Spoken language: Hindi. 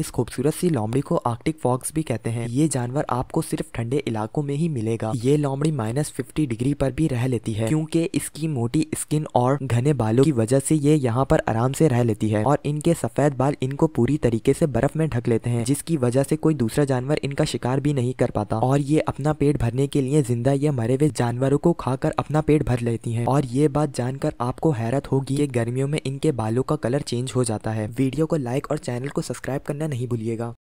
इस खूबसूरत सी लोमड़ी को आर्कटिक फॉक्स भी कहते हैं ये जानवर आपको सिर्फ ठंडे इलाकों में ही मिलेगा ये लोमड़ी माइनस फिफ्टी डिग्री पर भी रह लेती है क्योंकि इसकी मोटी स्किन और घने बालों की वजह से ये यहाँ पर आराम से रह लेती है और इनके सफेद बाल इनको पूरी तरीके से बर्फ में ढक लेते हैं जिसकी वजह से कोई दूसरा जानवर इनका शिकार भी नहीं कर पाता और ये अपना पेट भरने के लिए जिंदा या मरे हुए जानवरों को खाकर अपना पेट भर लेती है और ये बात जानकर आपको हैरत होगी ये गर्मियों में इनके बालों का कलर चेंज हो जाता है वीडियो को लाइक और चैनल को सब्सक्राइब करना नहीं भूलिएगा